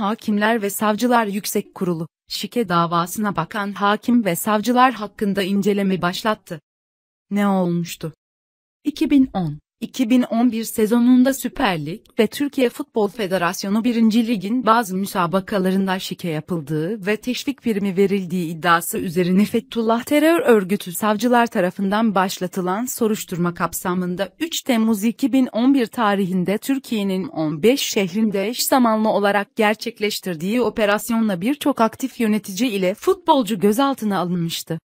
Hakimler ve Savcılar Yüksek Kurulu, şike davasına bakan hakim ve savcılar hakkında inceleme başlattı. Ne olmuştu? 2010 2011 sezonunda Süper Lig ve Türkiye Futbol Federasyonu 1. Lig'in bazı müsabakalarında şike yapıldığı ve teşvik primi verildiği iddiası üzerine Fethullah terör örgütü savcılar tarafından başlatılan soruşturma kapsamında 3 Temmuz 2011 tarihinde Türkiye'nin 15 şehrinde eş zamanlı olarak gerçekleştirdiği operasyonla birçok aktif yönetici ile futbolcu gözaltına alınmıştı.